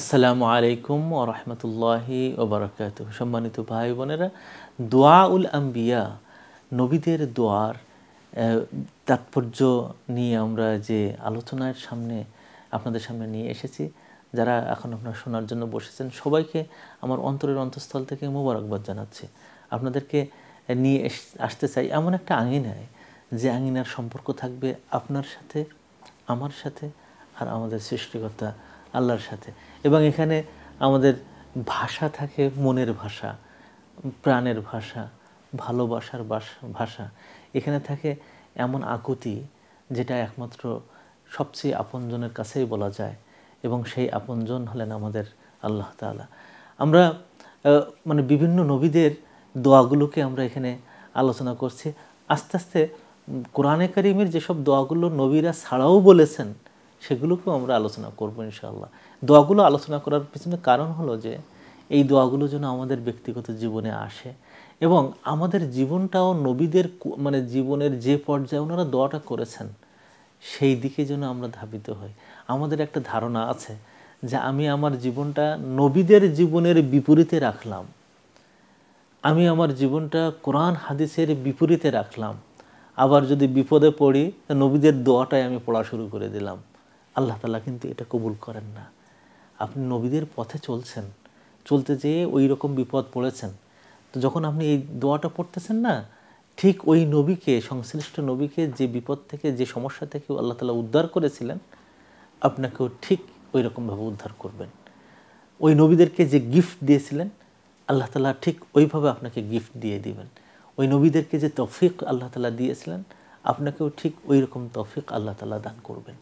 আসসালামু আলাইকুম ও রহমতুল্লাহি ওবরাকাত সম্মানিত ভাই বোনেরা দোয়া উল আম্বিয়া নবীদের দোয়ার তাৎপর্য নিয়ে আমরা যে আলোচনার সামনে আপনাদের সামনে নিয়ে এসেছি যারা এখন আপনারা শোনার জন্য বসেছেন সবাইকে আমার অন্তরের অন্তঃস্থল থেকে মোবারকবাদ জানাচ্ছি আপনাদেরকে নিয়ে আসতে চাই এমন একটা আঙিনায় যে আঙিনার সম্পর্ক থাকবে আপনার সাথে আমার সাথে আর আমাদের সৃষ্টিকর্তা আল্লাহর সাথে এবং এখানে আমাদের ভাষা থাকে মনের ভাষা প্রাণের ভাষা ভালোবাসার ভাষা এখানে থাকে এমন আকুতি যেটা একমাত্র সবচেয়ে আপনজনের কাছেই বলা যায় এবং সেই আপনজন হলেন আমাদের আল্লাহ তালা আমরা মানে বিভিন্ন নবীদের দোয়াগুলোকে আমরা এখানে আলোচনা করছি আস্তে আস্তে কোরআনে করিমের যেসব দোয়াগুলো নবীরা ছাড়াও বলেছেন সেগুলোকেও আমরা আলোচনা করবো ইনশাআল্লাহ দোয়াগুলো আলোচনা করার পিছনে কারণ হলো যে এই দোয়াগুলো যেন আমাদের ব্যক্তিগত জীবনে আসে এবং আমাদের জীবনটাও নবীদের মানে জীবনের যে পর্যায়ে ওনারা দোয়াটা করেছেন সেই দিকে যেন আমরা ধাবিত হই আমাদের একটা ধারণা আছে যে আমি আমার জীবনটা নবীদের জীবনের বিপরীতে রাখলাম আমি আমার জীবনটা কোরআন হাদিসের বিপরীতে রাখলাম আবার যদি বিপদে পড়ি নবীদের দোয়াটাই আমি পড়া শুরু করে দিলাম আল্লাহ তালা কিন্তু এটা কবুল করেন না আপনি নবীদের পথে চলছেন চলতে যেয়ে ওই রকম বিপদ পড়েছেন তো যখন আপনি এই দোয়াটা পড়তেছেন না ঠিক ওই নবীকে সংশ্লিষ্ট নবীকে যে বিপদ থেকে যে সমস্যা থেকে আল্লাহ তালা উদ্ধার করেছিলেন আপনাকেও ঠিক ওই রকমভাবে উদ্ধার করবেন ওই নবীদেরকে যে গিফট দিয়েছিলেন আল্লাহ তালা ঠিক ওইভাবে আপনাকে গিফট দিয়ে দিবেন ওই নবীদেরকে যে তফিক আল্লাহ তালা দিয়েছিলেন আপনাকেও ঠিক ওই রকম তফিক আল্লাহ তালা দান করবেন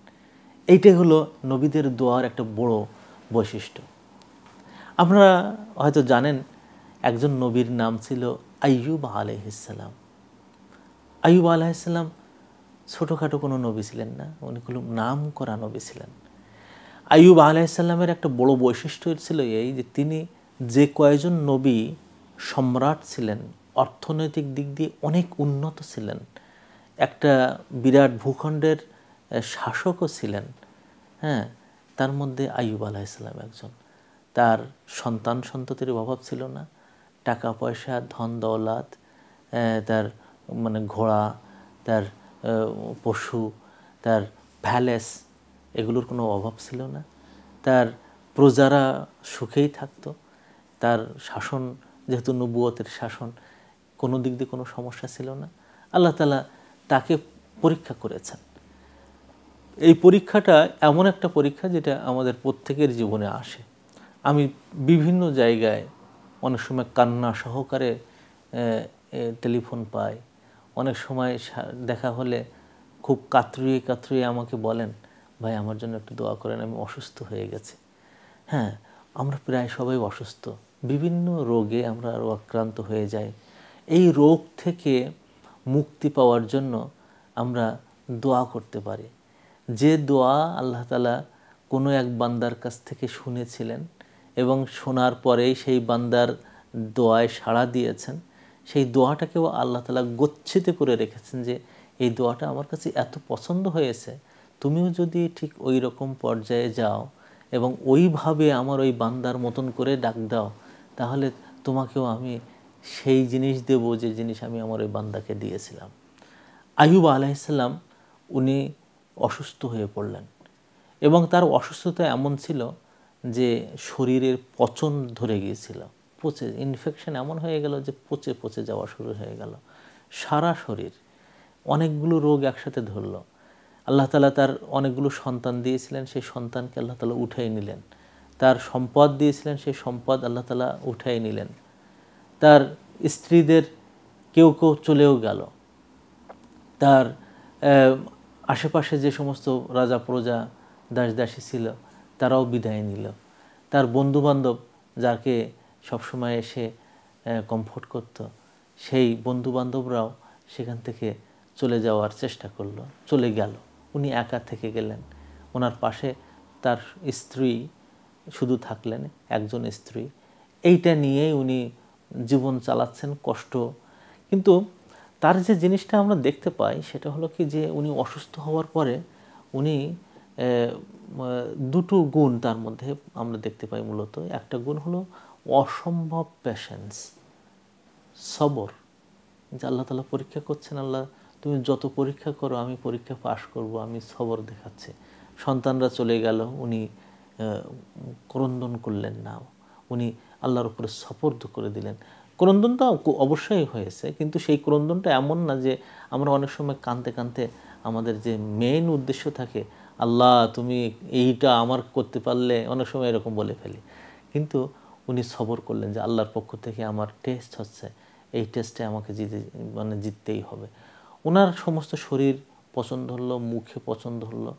এইটাই হলো নবীদের দোয়ার একটা বড় বৈশিষ্ট্য আপনারা হয়তো জানেন একজন নবীর নাম ছিল আইয়ুব আলহিসাল্লাম আইয়ুব আলাইসাল্লাম ছোটোখাটো কোনো নবী ছিলেন না উনি কোনো নাম করা নবী ছিলেন আইয়ুব আলাইসাল্লামের একটা বড় বৈশিষ্ট্য ছিল এই যে তিনি যে কয়েকজন নবী সম্রাট ছিলেন অর্থনৈতিক দিক দিয়ে অনেক উন্নত ছিলেন একটা বিরাট ভূখণ্ডের শাসকও ছিলেন হ্যাঁ তার মধ্যে আলাহ ইসলাম একজন তার সন্তান সন্ততির অভাব ছিল না টাকা পয়সা ধন দৌলাত তার মানে ঘোড়া তার পশু তার প্যালেস এগুলোর কোনো অভাব ছিল না তার প্রজারা সুখেই থাকত তার শাসন যেহেতু নবুয়তের শাসন কোনো দিক দিয়ে কোনো সমস্যা ছিল না আল্লাহ তালা তাকে পরীক্ষা করেছেন এই পরীক্ষাটা এমন একটা পরীক্ষা যেটা আমাদের প্রত্যেকের জীবনে আসে আমি বিভিন্ন জায়গায় অনেক সময় কান্না সহকারে টেলিফোন পাই অনেক সময় দেখা হলে খুব কাতরিয়ে কাতরিয়ে আমাকে বলেন ভাই আমার জন্য একটু দোয়া করেন আমি অসুস্থ হয়ে গেছি হ্যাঁ আমরা প্রায় সবাই অসুস্থ বিভিন্ন রোগে আমরা আক্রান্ত হয়ে যাই এই রোগ থেকে মুক্তি পাওয়ার জন্য আমরা দোয়া করতে পারি যে দোয়া আল্লাহ তালা কোনো এক বান্দার কাছ থেকে শুনেছিলেন এবং শোনার পরেই সেই বান্দার দোয়ায় সাড়া দিয়েছেন সেই দোয়াটাকেও আল্লাহ তালা গচ্ছিত করে রেখেছেন যে এই দোয়াটা আমার কাছে এত পছন্দ হয়েছে তুমিও যদি ঠিক ওই রকম পর্যায়ে যাও এবং ওইভাবে আমার ওই বান্দার মতন করে ডাক দাও তাহলে তোমাকেও আমি সেই জিনিস দেব যে জিনিস আমি আমার ওই বান্দাকে দিয়েছিলাম আয়ুব আলাইসাল্লাম উনি অসুস্থ হয়ে পড়লেন এবং তার অসুস্থতা এমন ছিল যে শরীরের পচন ধরে গিয়েছিল পচে ইনফেকশন এমন হয়ে গেল যে পচে পচে যাওয়া শুরু হয়ে গেল সারা শরীর অনেকগুলো রোগ একসাথে ধরল আল্লাহ তালা তার অনেকগুলো সন্তান দিয়েছিলেন সেই সন্তানকে আল্লাহ তালা উঠাই নিলেন তার সম্পদ দিয়েছিলেন সেই সম্পদ আল্লাহ তালা উঠাই নিলেন তার স্ত্রীদের কেউ কেউ চলেও গেল তার আশেপাশে যে সমস্ত রাজা প্রজা দাস দাসী ছিল তারাও বিদায় নিল তার বন্ধুবান্ধব যাকে সবসময় এসে কমফোর্ট করত সেই বন্ধুবান্ধবরাও সেখান থেকে চলে যাওয়ার চেষ্টা করলো চলে গেল উনি একা থেকে গেলেন ওনার পাশে তার স্ত্রী শুধু থাকলেন একজন স্ত্রী এইটা নিয়েই উনি জীবন চালাচ্ছেন কষ্ট কিন্তু তার যে জিনিসটা আমরা দেখতে পাই সেটা হলো কি যে উনি অসুস্থ হওয়ার পরে উনি দুটো গুণ তার মধ্যে আমরা দেখতে পাই মূলত একটা গুণ হলো অসম্ভব প্যাশেন্স সবর যে আল্লাহ তালা পরীক্ষা করছেন আল্লাহ তুমি যত পরীক্ষা করো আমি পরীক্ষা পাশ করব আমি সবর দেখাচ্ছি সন্তানরা চলে গেল উনি ক্রন্দন করলেন না উনি আল্লাহর উপরে সপর্দ করে দিলেন ক্রন্দন তো অবশ্যই হয়েছে কিন্তু সেই ক্রন্দনটা এমন না যে আমরা অনেক সময় কানতে কানতে আমাদের যে মেইন উদ্দেশ্য থাকে আল্লাহ তুমি এইটা আমার করতে পারলে অনেক সময় এরকম বলে ফেলি কিন্তু উনি সবর করলেন যে আল্লাহর পক্ষ থেকে আমার টেস্ট হচ্ছে এই টেস্টে আমাকে জিতে মানে জিততেই হবে ওনার সমস্ত শরীর পছন্দ হলো মুখে পছন্দ হলো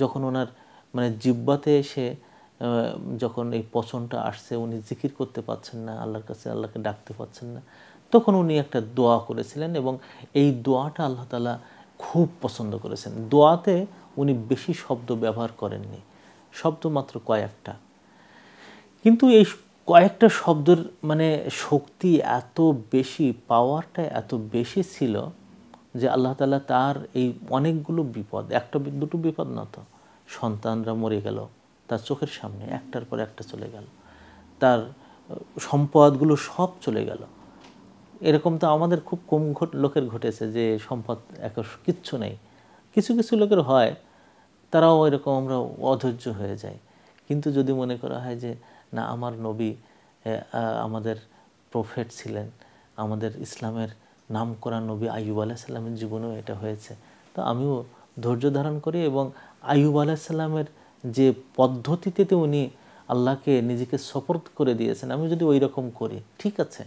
যখন ওনার মানে জিব্বাতে এসে যখন এই পচনটা আসছে উনি জিকির করতে পারছেন না আল্লাহর কাছে আল্লাহকে ডাকতে পারছেন না তখন উনি একটা দোয়া করেছিলেন এবং এই দোয়াটা আল্লাহ তালা খুব পছন্দ করেছেন দোয়াতে উনি বেশি শব্দ ব্যবহার করেননি শব্দ মাত্র কয়েকটা কিন্তু এই কয়েকটা শব্দের মানে শক্তি এত বেশি পাওয়ারটা এত বেশি ছিল যে আল্লাহ তালা তার এই অনেকগুলো বিপদ একটা দুটো বিপদ না তো সন্তানরা মরে গেল তার চোখের সামনে একটার পর একটা চলে গেল তার সম্পদগুলো সব চলে গেল এরকম তো আমাদের খুব কম লোকের ঘটেছে যে সম্পদ এক কিচ্ছু নেই কিছু কিছু লোকের হয় তারাও এরকম আমরা অধৈর্য হয়ে যায় কিন্তু যদি মনে করা হয় যে না আমার নবী আমাদের প্রফেট ছিলেন আমাদের ইসলামের নাম করা নবী আইব আলাহিসাল্লামের জীবনেও এটা হয়েছে তো আমিও ধৈর্য ধারণ করি এবং আইব আলাহিসাল্লামের যে পদ্ধতিতে উনি আল্লাহকে নিজেকে সপোর্ট করে দিয়েছেন আমি যদি ওই রকম করি ঠিক আছে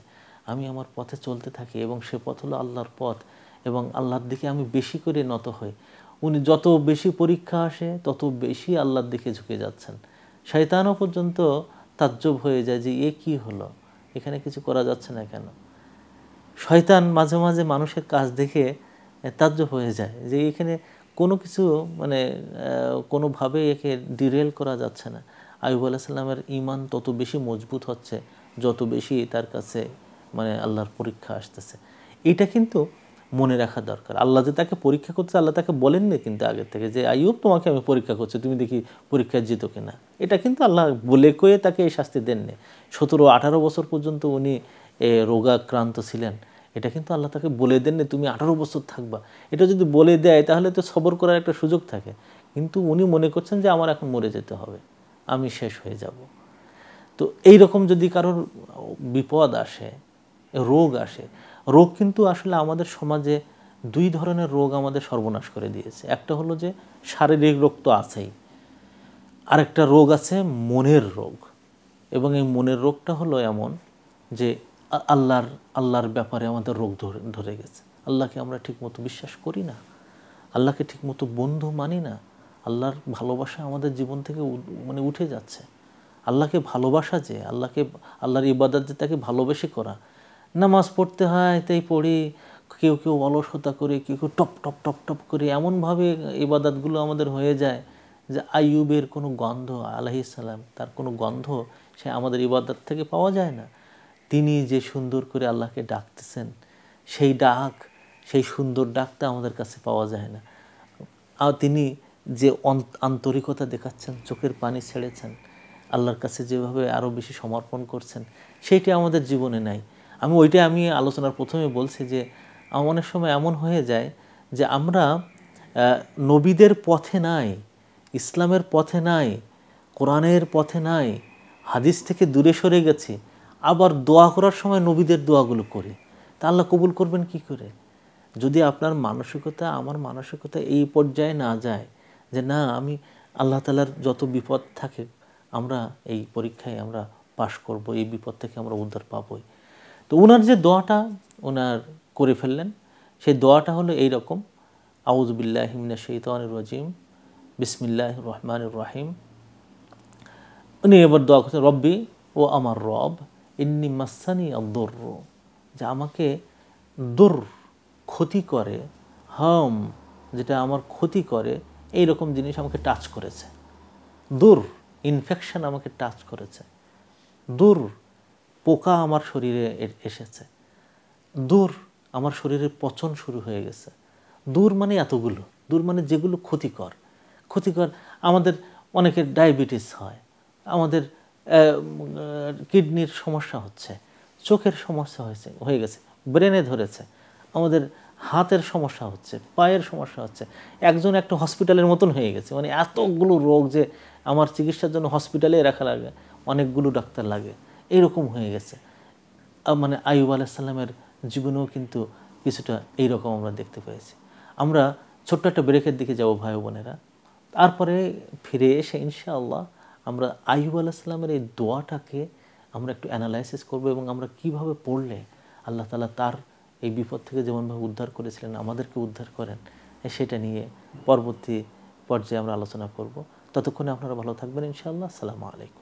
আমি আমার পথে চলতে থাকি এবং সে পথ হলো আল্লাহর পথ এবং আল্লাহর দিকে আমি বেশি করে নত হই উনি যত বেশি পরীক্ষা আসে তত বেশি আল্লাহর দিকে ঝুঁকে যাচ্ছেন শয়তানও পর্যন্ত তাজ্জব হয়ে যায় যে এ কি হলো এখানে কিছু করা যাচ্ছে না কেন শয়তান মাঝে মাঝে মানুষের কাজ দেখে তাজ্জব হয়ে যায় যে এখানে কোনো কিছু মানে কোনোভাবে একে ডিরেল করা যাচ্ছে না আইব আল্লাহ সাল্লামের ইমান তত বেশি মজবুত হচ্ছে যত বেশি তার কাছে মানে আল্লাহর পরীক্ষা আসতেছে এটা কিন্তু মনে রাখা দরকার আল্লাহ যে তাকে পরীক্ষা করছে আল্লাহ তাকে বলেননি কিন্তু আগের থেকে যে আইব তোমাকে আমি পরীক্ষা করছি তুমি দেখি পরীক্ষা জিতো কিনা এটা কিন্তু আল্লাহ বলে কয়ে তাকে এই শাস্তি দেননি সতেরো আঠারো বছর পর্যন্ত উনি রোগাক্রান্ত ছিলেন এটা কিন্তু আল্লাহ তাকে বলে দেন তুমি আঠারো বছর থাকবা এটা যদি বলে দেয় তাহলে তো সবর করার একটা সুযোগ থাকে কিন্তু উনি মনে করছেন যে আমার এখন মরে যেতে হবে আমি শেষ হয়ে যাব তো এই রকম যদি কারোর বিপদ আসে রোগ আসে রোগ কিন্তু আসলে আমাদের সমাজে দুই ধরনের রোগ আমাদের সর্বনাশ করে দিয়েছে একটা হলো যে শারীরিক রোগ তো আছেই আরেকটা রোগ আছে মনের রোগ এবং এই মনের রোগটা হলো এমন যে আল্লাহর আল্লাহর ব্যাপারে আমাদের রোগ ধরে ধরে গেছে আল্লাহকে আমরা ঠিকমতো বিশ্বাস করি না আল্লাহকে ঠিকমতো বন্ধু মানি না আল্লাহর ভালোবাসা আমাদের জীবন থেকে মানে উঠে যাচ্ছে আল্লাহকে ভালোবাসা যে আল্লাহকে আল্লাহর ইবাদত যে তাকে ভালোবেসে করা নামাজ পড়তে হয় তাই পড়ি কেউ কেউ অলসতা করে কেউ কেউ টপ টপ টপ টপ করে এমনভাবে ইবাদতগুলো আমাদের হয়ে যায় যে আইয়ুবের কোনো গন্ধ আলাহিসাল্লাম তার কোনো গন্ধ সে আমাদের ইবাদত থেকে পাওয়া যায় না তিনি যে সুন্দর করে আল্লাহকে ডাকতেছেন সেই ডাক সেই সুন্দর ডাকটা আমাদের কাছে পাওয়া যায় না আর তিনি যে আন্তরিকতা দেখাচ্ছেন চোখের পানি ছেড়েছেন আল্লাহর কাছে যেভাবে আরও বেশি সমর্পণ করছেন সেইটি আমাদের জীবনে নাই আমি ওইটা আমি আলোচনার প্রথমে বলছি যে অনেক সময় এমন হয়ে যায় যে আমরা নবীদের পথে নাই ইসলামের পথে নাই কোরআনের পথে নাই হাদিস থেকে দূরে সরে গেছি আবার দোয়া করার সময় নবীদের দোয়াগুলো করি তা আল্লাহ কবুল করবেন কি করে যদি আপনার মানসিকতা আমার মানসিকতা এই পর্যায়ে না যায় যে না আমি আল্লাহ তালার যত বিপদ থাকে আমরা এই পরীক্ষায় আমরা পাশ করব এই বিপদ থেকে আমরা উদ্ধার পাবই তো ওনার যে দোয়াটা ওনার করে ফেললেন সেই দোয়াটা হলো এই রকম আউজবিল্লাহিমিনা শৈতানুর রাজিম বিসমিল্লাহ রহমানুর রাহিম উনি এবার দোয়া করছেন রব্বি ও আমার রব ইন্নি মাসানি অদর যা আমাকে দুর ক্ষতি করে হাম যেটা আমার ক্ষতি করে এই রকম জিনিস আমাকে টাচ করেছে দূর ইনফেকশন আমাকে টাচ করেছে দূর পোকা আমার শরীরে এসেছে দূর আমার শরীরে পচন শুরু হয়ে গেছে দূর মানে এতগুলো দূর মানে যেগুলো ক্ষতিকর ক্ষতিকর আমাদের অনেকের ডায়াবেটিস হয় আমাদের কিডনির সমস্যা হচ্ছে চোখের সমস্যা হয়েছে হয়ে গেছে ব্রেনে ধরেছে আমাদের হাতের সমস্যা হচ্ছে পায়ের সমস্যা হচ্ছে একজন একটা হসপিটালের মতন হয়ে গেছে মানে এতগুলো রোগ যে আমার চিকিৎসার জন্য হসপিটালে রাখা লাগে অনেকগুলো ডাক্তার লাগে এরকম হয়ে গেছে মানে আয়ুব আলাইসাল্লামের জীবনেও কিন্তু কিছুটা এইরকম আমরা দেখতে পেয়েছি আমরা ছোট্ট একটা ব্রেকের দিকে যাব ভাই বোনেরা তারপরে ফিরে এসে ইনশাআল্লাহ আমরা আইব আলাহিসাল্লামের এই দোয়াটাকে আমরা একটু অ্যানালাইসিস করব এবং আমরা কিভাবে পড়লে আল্লাহ তালা তার এই বিপদ থেকে যেমনভাবে উদ্ধার করেছিলেন আমাদেরকে উদ্ধার করেন সেটা নিয়ে পরবর্তী পর্যায়ে আমরা আলোচনা করব ততক্ষণে আপনারা ভালো থাকবেন ইনশাআল্লাহ আসসালামু আলাইকুম